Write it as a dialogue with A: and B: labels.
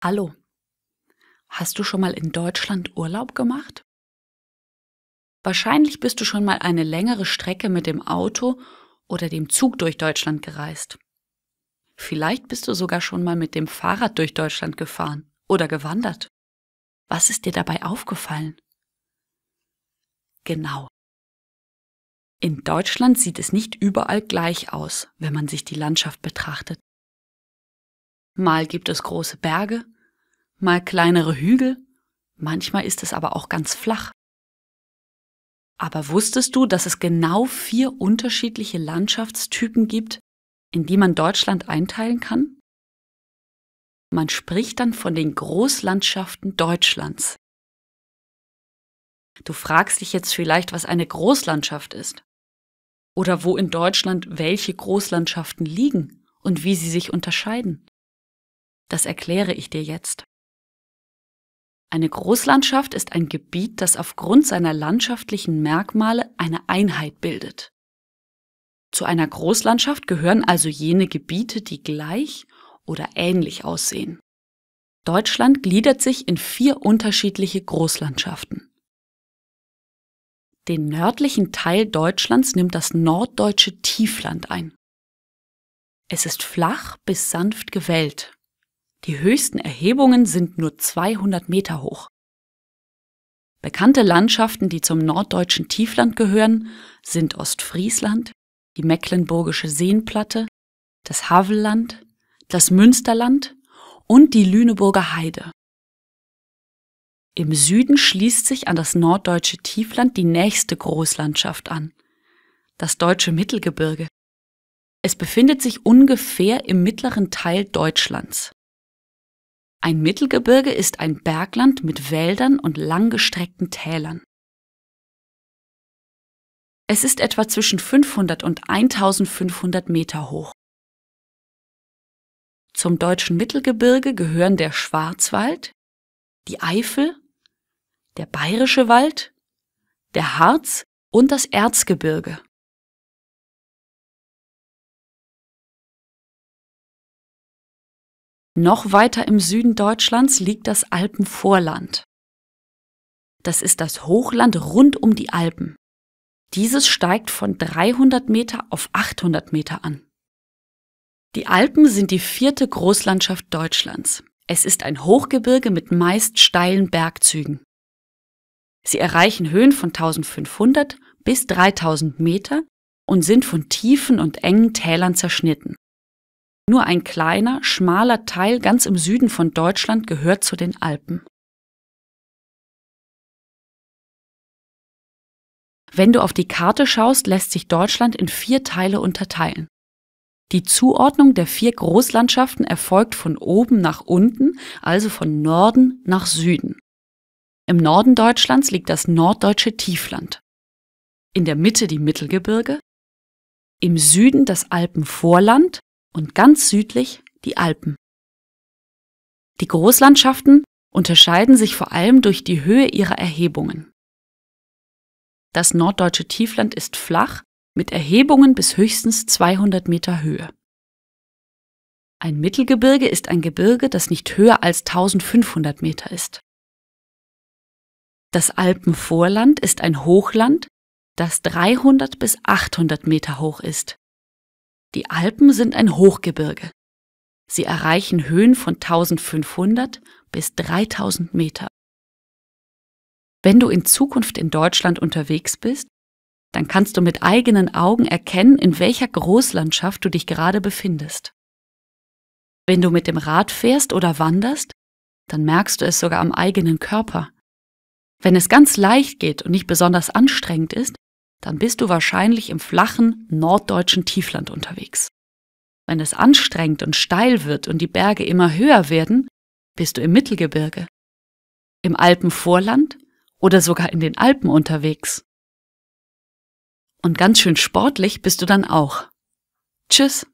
A: Hallo, hast du schon mal in Deutschland Urlaub gemacht? Wahrscheinlich bist du schon mal eine längere Strecke mit dem Auto oder dem Zug durch Deutschland gereist. Vielleicht bist du sogar schon mal mit dem Fahrrad durch Deutschland gefahren oder gewandert. Was ist dir dabei aufgefallen? Genau. In Deutschland sieht es nicht überall gleich aus, wenn man sich die Landschaft betrachtet mal gibt es große Berge, mal kleinere Hügel, manchmal ist es aber auch ganz flach. Aber wusstest du, dass es genau vier unterschiedliche Landschaftstypen gibt, in die man Deutschland einteilen kann? Man spricht dann von den Großlandschaften Deutschlands. Du fragst dich jetzt vielleicht, was eine Großlandschaft ist oder wo in Deutschland welche Großlandschaften liegen und wie sie sich unterscheiden. Das erkläre ich dir jetzt. Eine Großlandschaft ist ein Gebiet, das aufgrund seiner landschaftlichen Merkmale eine Einheit bildet. Zu einer Großlandschaft gehören also jene Gebiete, die gleich oder ähnlich aussehen. Deutschland gliedert sich in vier unterschiedliche Großlandschaften. Den nördlichen Teil Deutschlands nimmt das norddeutsche Tiefland ein. Es ist flach bis sanft gewellt die höchsten Erhebungen sind nur 200 Meter hoch. Bekannte Landschaften, die zum norddeutschen Tiefland gehören, sind Ostfriesland, die Mecklenburgische Seenplatte, das Havelland, das Münsterland und die Lüneburger Heide. Im Süden schließt sich an das norddeutsche Tiefland die nächste Großlandschaft an, das deutsche Mittelgebirge. Es befindet sich ungefähr im mittleren Teil Deutschlands. Ein Mittelgebirge ist ein Bergland mit Wäldern und langgestreckten Tälern. Es ist etwa zwischen 500 und 1500 Meter hoch. Zum deutschen Mittelgebirge gehören der Schwarzwald, die Eifel, der Bayerische Wald, der Harz und das Erzgebirge. Noch weiter im Süden Deutschlands liegt das Alpenvorland. Das ist das Hochland rund um die Alpen. Dieses steigt von 300 Meter auf 800 Meter an. Die Alpen sind die vierte Großlandschaft Deutschlands. Es ist ein Hochgebirge mit meist steilen Bergzügen. Sie erreichen Höhen von 1500 bis 3000 Meter und sind von tiefen und engen Tälern zerschnitten. Nur ein kleiner, schmaler Teil ganz im Süden von Deutschland gehört zu den Alpen. Wenn du auf die Karte schaust, lässt sich Deutschland in vier Teile unterteilen. Die Zuordnung der vier Großlandschaften erfolgt von oben nach unten, also von Norden nach Süden. Im Norden Deutschlands liegt das norddeutsche Tiefland. In der Mitte die Mittelgebirge. Im Süden das Alpenvorland und ganz südlich die Alpen. Die Großlandschaften unterscheiden sich vor allem durch die Höhe ihrer Erhebungen. Das norddeutsche Tiefland ist flach mit Erhebungen bis höchstens 200 Meter Höhe. Ein Mittelgebirge ist ein Gebirge, das nicht höher als 1500 Meter ist. Das Alpenvorland ist ein Hochland, das 300 bis 800 Meter hoch ist. Die Alpen sind ein Hochgebirge. Sie erreichen Höhen von 1500 bis 3000 Meter. Wenn du in Zukunft in Deutschland unterwegs bist, dann kannst du mit eigenen Augen erkennen, in welcher Großlandschaft du dich gerade befindest. Wenn du mit dem Rad fährst oder wanderst, dann merkst du es sogar am eigenen Körper. Wenn es ganz leicht geht und nicht besonders anstrengend ist, dann bist du wahrscheinlich im flachen norddeutschen Tiefland unterwegs. Wenn es anstrengend und steil wird und die Berge immer höher werden, bist du im Mittelgebirge, im Alpenvorland oder sogar in den Alpen unterwegs. Und ganz schön sportlich bist du dann auch. Tschüss!